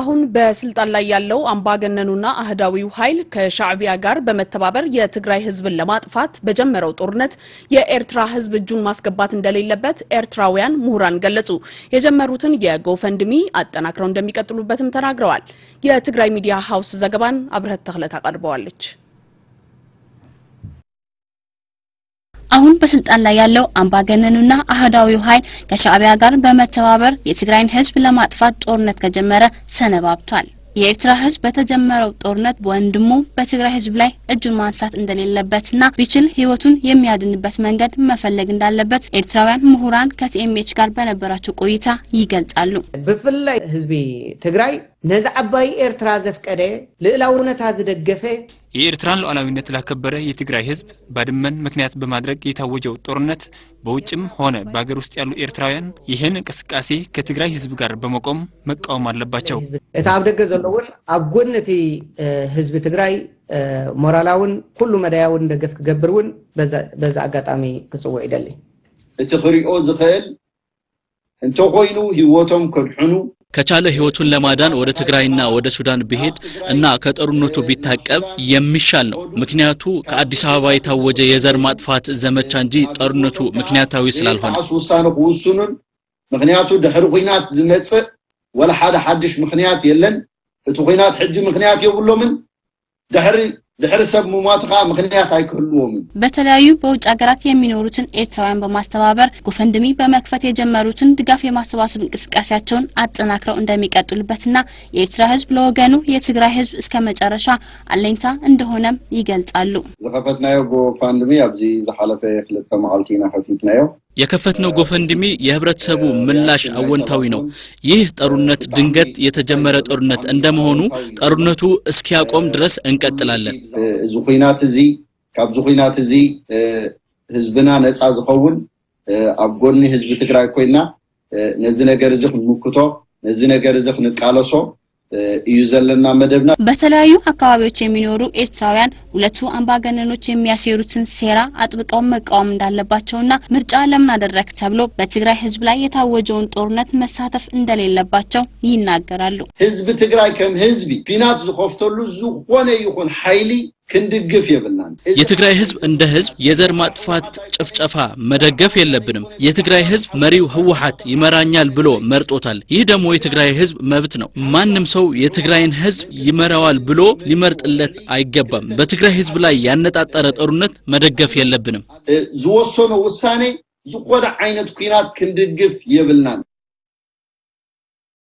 አሁን በስልጣን ላይ ያለው አምባገነኑና አህዳዊው ኃይል ከሻዕቢያ ጋር በመተባበር የትግራይ ህዝብን ለማጥፋት በጀመረው ጦርነት የኤርትራ ህዝብ እጁን ማስገባት እንደሌለበት ኤርትራውያን ምሁራን ገለጹ። የጀመሩትን የጎፈንድሚ አጠናክረው እንደሚቀጥሉበትም ተናግረዋል። የትግራይ ሚዲያ ሀውስ ዘገባን አብረህት ተክለት አቀርበዋለች። አሁን በስልጣን ላይ ያለው አምባገነኑና አህዳዊው ኃይል ከሻዕቢያ ጋር በመተባበር የትግራይን ሕዝብ ለማጥፋት ጦርነት ከጀመረ ሰነባብቷል። የኤርትራ ህዝብ በተጀመረው ጦርነት ወንድሙ በትግራይ ሕዝብ ላይ እጁን ማንሳት እንደሌለበትና ቢችል ሕይወቱን የሚያድንበት መንገድ መፈለግ እንዳለበት ኤርትራውያን ምሁራን ከቲኤምኤች ጋር በነበራቸው ቆይታ ይገልጻሉ። በፍላይ ህዝቢ ትግራይ ነዚ ዓባይ ኤርትራ ዘፍቀደ ልእላውነታ ዝደገፈ የኤርትራን ሉዓላዊነት ላከበረ የትግራይ ህዝብ ባድመን ምክንያት በማድረግ የታወጀው ጦርነት በውጭም ሆነ በሀገር ውስጥ ያሉ ኤርትራውያን ይህን እንቅስቃሴ ከትግራይ ህዝብ ጋር በመቆም መቃወም አለባቸው። እቲ ኣብ ደገ ዘሎ እውን ኣብ ጎን እቲ ህዝቢ ትግራይ ሞራላውን ኩሉ መዳያውን ደገፍ ክገብር እውን በዚ ኣጋጣሚ ክፅውዕ ይደሊ እቲ ክሪኦ ዝኽእል እንተኮይኑ ሂወቶም ከድሕኑ ከቻለ ህይወቱን ለማዳን ወደ ትግራይና ወደ ሱዳን ቢሄድ እና ከጦርነቱ ቢታቀብ የሚሻል ነው። ምክንያቱ ከአዲስ አበባ የታወጀ የዘር ማጥፋት ዘመቻ እንጂ ጦርነቱ ምክንያታዊ ስላልሆነ ውሳነ ክውስኑን ምክንያቱ ድሕሪ ኩናት ዝመፅእ ወላ ሓደ ሓድሽ ምክንያት የለን እቲ ኩናት ሕጂ ምክንያት የብሎምን ድሕሪ ድሕሪ ሰብ ምሟቱ ከዓ ምክንያት አይክህልዎም በተለያዩ በውጭ ሀገራት የሚኖሩትን ኤርትራውያን በማስተባበር ጎፈንድሚ በመክፈት የጀመሩትን ድጋፍ የማሰባሰብ እንቅስቃሴያቸውን አጠናክረው እንደሚቀጥሉበትና የኤርትራ ህዝብ ለወገኑ የትግራይ ህዝብ እስከ መጨረሻ አለኝታ እንደሆነም ይገልጻሉ ዝከፈትናዮ ጎፋንድሚ ኣብዚ ዝሓለፈ ክልተ መዓልቲ ኢና ከፊትናዮ የከፈትነው ጎፈንድሚ የህብረተሰቡ ምላሽ አወንታዊ ነው። ይህ ጠሩነት ድንገት የተጀመረ ጦርነት እንደመሆኑ ጠሩነቱ እስኪያቆም ድረስ እንቀጥላለን። እዚ ኩናት እዚ ካብዚ ኩናት እዚ ህዝብና ነፃ ዝኸውን ኣብ ጎኒ ህዝቢ ትግራይ ኮይና ነዚ ነገር እዚ ክንምክቶ ነዚ ነገር እዚ ክንቃለሶ እዩዘለና መደብና በተለያዩ አካባቢዎች የሚኖሩ ኤርትራውያን ሁለቱ አምባገነኖች የሚያሴሩትን ሴራ አጥብቀው መቃወም እንዳለባቸውና ምርጫ ለምን አደረግ ተብሎ በትግራይ ሕዝብ ላይ የታወጀውን ጦርነት መሳተፍ እንደሌለባቸው ይናገራሉ። ህዝቢ ትግራይ ከም ህዝቢ ፊናት ዝኸፍተሉ ዝኾነ ይኹን ሀይሊ ክንድግፍ የብላን የትግራይ ህዝብ እንደ ህዝብ የዘር ማጥፋት ጭፍጨፋ መደገፍ የለብንም። የትግራይ ህዝብ መሪው ህወሓት ይመራኛል ብሎ መርጦታል። ይህ ደግሞ የትግራይ ህዝብ መብት ነው። ማንም ሰው የትግራይን ህዝብ ይመራዋል ብሎ ሊመርጥለት አይገባም። በትግራይ ህዝብ ላይ ያነጣጠረ ጦርነት መደገፍ የለብንም። ዝወሰኖ ውሳኔ ዝቆዳ አይነት ኩናት ክንድግፍ የብልናን